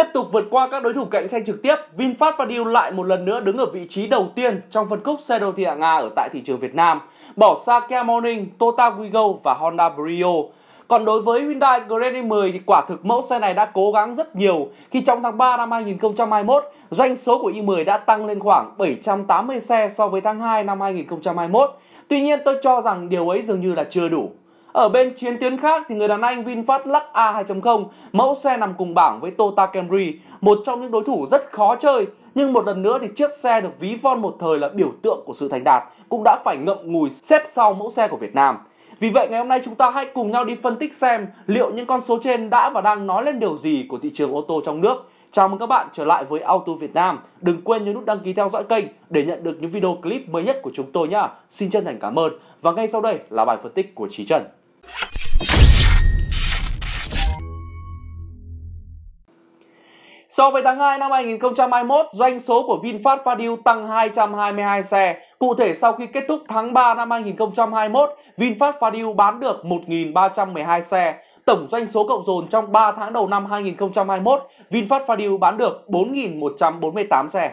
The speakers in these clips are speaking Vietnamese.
Tiếp tục vượt qua các đối thủ cạnh tranh trực tiếp, VinFast và Deal lại một lần nữa đứng ở vị trí đầu tiên trong phân khúc xe đô thị hạng nga ở tại thị trường Việt Nam, bỏ xa Kia Morning, Toyota Wigo và Honda Brio. Còn đối với Hyundai Grand i10 thì quả thực mẫu xe này đã cố gắng rất nhiều khi trong tháng 3 năm 2021, doanh số của i10 đã tăng lên khoảng 780 xe so với tháng 2 năm 2021. Tuy nhiên tôi cho rằng điều ấy dường như là chưa đủ. Ở bên chiến tuyến khác thì người đàn anh VinFast Lux A2.0, mẫu xe nằm cùng bảng với Toyota Camry, một trong những đối thủ rất khó chơi, nhưng một lần nữa thì chiếc xe được ví von một thời là biểu tượng của sự thành đạt, cũng đã phải ngậm ngùi xếp sau mẫu xe của Việt Nam. Vì vậy ngày hôm nay chúng ta hãy cùng nhau đi phân tích xem liệu những con số trên đã và đang nói lên điều gì của thị trường ô tô trong nước. Chào mừng các bạn trở lại với Auto Việt Nam. Đừng quên nhấn nút đăng ký theo dõi kênh để nhận được những video clip mới nhất của chúng tôi nhé. Xin chân thành cảm ơn. Và ngay sau đây là bài phân tích của Trí Trần. So với tháng 2 năm 2021, doanh số của VinFast Fadil tăng 222 xe. Cụ thể sau khi kết thúc tháng 3 năm 2021, VinFast Fadil bán được 1.312 xe. Tổng doanh số cộng dồn trong 3 tháng đầu năm 2021, VinFast Fadil bán được 4.148 xe.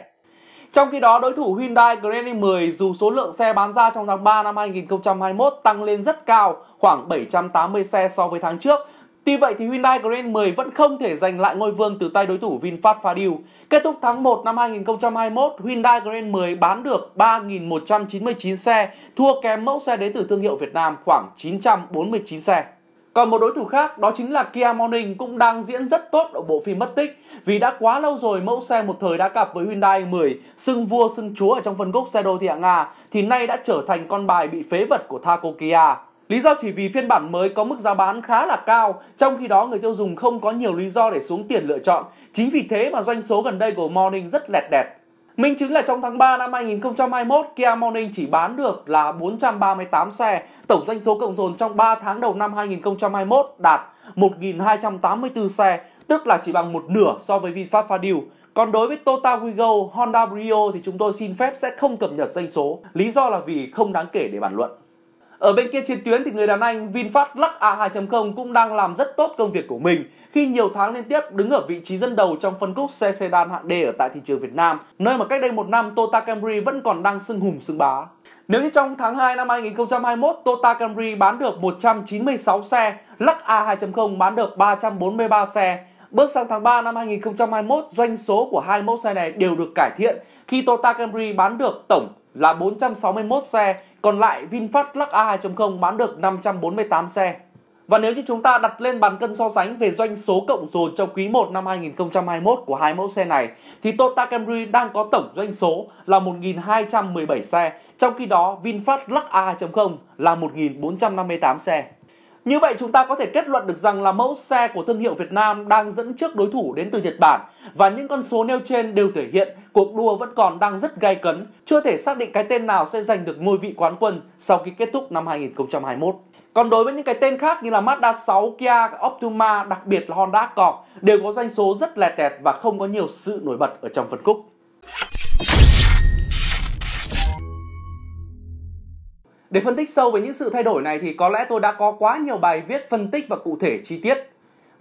Trong khi đó, đối thủ Hyundai Grand i10 dù số lượng xe bán ra trong tháng 3 năm 2021 tăng lên rất cao, khoảng 780 xe so với tháng trước, Tuy vậy thì Hyundai Grand 10 vẫn không thể giành lại ngôi vương từ tay đối thủ VinFast Fadil. Kết thúc tháng 1 năm 2021, Hyundai Grand 10 bán được 3.199 xe, thua kém mẫu xe đến từ thương hiệu Việt Nam khoảng 949 xe. Còn một đối thủ khác đó chính là Kia Morning cũng đang diễn rất tốt ở bộ phim Mất Tích vì đã quá lâu rồi mẫu xe một thời đã cặp với Hyundai 10 xưng vua xưng chúa ở trong phân khúc xe đô thị hạng Nga thì nay đã trở thành con bài bị phế vật của Thaco Kia. Lý do chỉ vì phiên bản mới có mức giá bán khá là cao, trong khi đó người tiêu dùng không có nhiều lý do để xuống tiền lựa chọn. Chính vì thế mà doanh số gần đây của Morning rất lẹt đẹt. Minh chứng là trong tháng 3 năm 2021, Kia Morning chỉ bán được là 438 xe, tổng doanh số cộng dồn trong 3 tháng đầu năm 2021 đạt 1.284 xe, tức là chỉ bằng một nửa so với VinFast Fadil. Còn đối với Toyota Wigo, Honda Brio thì chúng tôi xin phép sẽ không cập nhật doanh số, lý do là vì không đáng kể để bàn luận. Ở bên kia chiến tuyến thì người đàn anh VinFast Lux A2.0 cũng đang làm rất tốt công việc của mình khi nhiều tháng liên tiếp đứng ở vị trí dẫn đầu trong phân khúc xe sedan hạng D ở tại thị trường Việt Nam, nơi mà cách đây một năm Toyota Camry vẫn còn đang sưng hùng sưng bá. Nếu như trong tháng 2 năm 2021, Toyota Camry bán được 196 xe, Lux A2.0 bán được 343 xe. Bước sang tháng 3 năm 2021, doanh số của hai mẫu xe này đều được cải thiện khi Toyota Camry bán được tổng là 461 xe, còn lại VinFast Lux A2.0 bán được 548 xe. Và nếu như chúng ta đặt lên bàn cân so sánh về doanh số cộng dồn trong quý 1 năm 2021 của hai mẫu xe này thì Toyota Camry đang có tổng doanh số là 1.217 xe, trong khi đó VinFast Lux A2.0 là 1.458 xe. Như vậy chúng ta có thể kết luận được rằng là mẫu xe của thương hiệu Việt Nam đang dẫn trước đối thủ đến từ Nhật Bản và những con số nêu trên đều thể hiện cuộc đua vẫn còn đang rất gay cấn, chưa thể xác định cái tên nào sẽ giành được ngôi vị quán quân sau khi kết thúc năm 2021. Còn đối với những cái tên khác như là Mazda 6, Kia, Optima, đặc biệt là Honda Accord đều có doanh số rất lẹt đẹt và không có nhiều sự nổi bật ở trong phân khúc. Để phân tích sâu về những sự thay đổi này thì có lẽ tôi đã có quá nhiều bài viết phân tích và cụ thể chi tiết.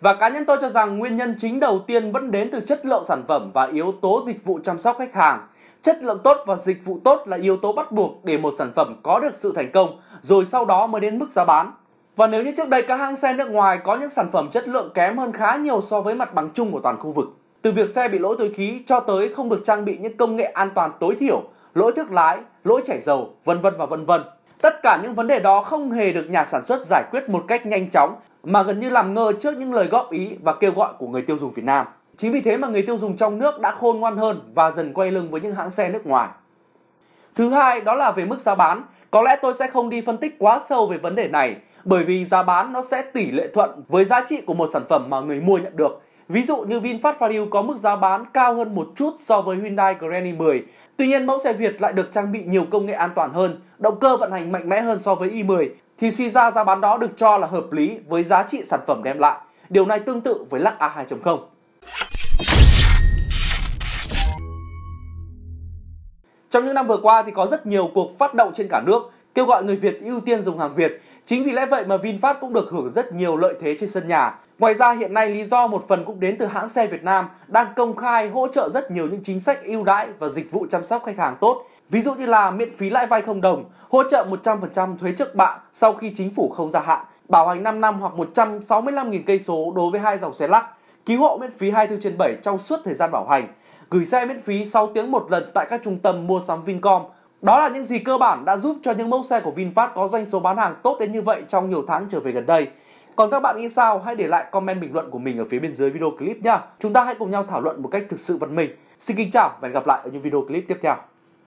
Và cá nhân tôi cho rằng nguyên nhân chính đầu tiên vẫn đến từ chất lượng sản phẩm và yếu tố dịch vụ chăm sóc khách hàng. Chất lượng tốt và dịch vụ tốt là yếu tố bắt buộc để một sản phẩm có được sự thành công, rồi sau đó mới đến mức giá bán. Và nếu như trước đây các hãng xe nước ngoài có những sản phẩm chất lượng kém hơn khá nhiều so với mặt bằng chung của toàn khu vực, từ việc xe bị lỗi túi khí cho tới không được trang bị những công nghệ an toàn tối thiểu, lỗi thước lái, lỗi chảy dầu, vân vân và vân vân. Tất cả những vấn đề đó không hề được nhà sản xuất giải quyết một cách nhanh chóng mà gần như làm ngơ trước những lời góp ý và kêu gọi của người tiêu dùng Việt Nam. Chính vì thế mà người tiêu dùng trong nước đã khôn ngoan hơn và dần quay lưng với những hãng xe nước ngoài. Thứ hai đó là về mức giá bán. Có lẽ tôi sẽ không đi phân tích quá sâu về vấn đề này bởi vì giá bán nó sẽ tỷ lệ thuận với giá trị của một sản phẩm mà người mua nhận được Ví dụ như VinFast Vario có mức giá bán cao hơn một chút so với Hyundai Grand i10. Tuy nhiên mẫu xe Việt lại được trang bị nhiều công nghệ an toàn hơn, động cơ vận hành mạnh mẽ hơn so với i10 thì suy ra giá bán đó được cho là hợp lý với giá trị sản phẩm đem lại. Điều này tương tự với lắc a 2.0. Trong những năm vừa qua thì có rất nhiều cuộc phát động trên cả nước kêu gọi người Việt ưu tiên dùng hàng Việt Chính vì lẽ vậy mà VinFast cũng được hưởng rất nhiều lợi thế trên sân nhà. Ngoài ra hiện nay lý do một phần cũng đến từ hãng xe Việt Nam đang công khai hỗ trợ rất nhiều những chính sách ưu đãi và dịch vụ chăm sóc khách hàng tốt. Ví dụ như là miễn phí lãi vay không đồng, hỗ trợ 100% thuế trước bạ sau khi chính phủ không gia hạn, bảo hành 5 năm hoặc 165.000 cây số đối với hai dòng xe lắc, cứu hộ miễn phí 24 trên 7 trong suốt thời gian bảo hành, gửi xe miễn phí 6 tiếng một lần tại các trung tâm mua sắm Vincom đó là những gì cơ bản đã giúp cho những mẫu xe của VinFast có doanh số bán hàng tốt đến như vậy trong nhiều tháng trở về gần đây. Còn các bạn nghĩ sao? Hãy để lại comment bình luận của mình ở phía bên dưới video clip nhé. Chúng ta hãy cùng nhau thảo luận một cách thực sự văn minh. Xin kính chào và hẹn gặp lại ở những video clip tiếp theo.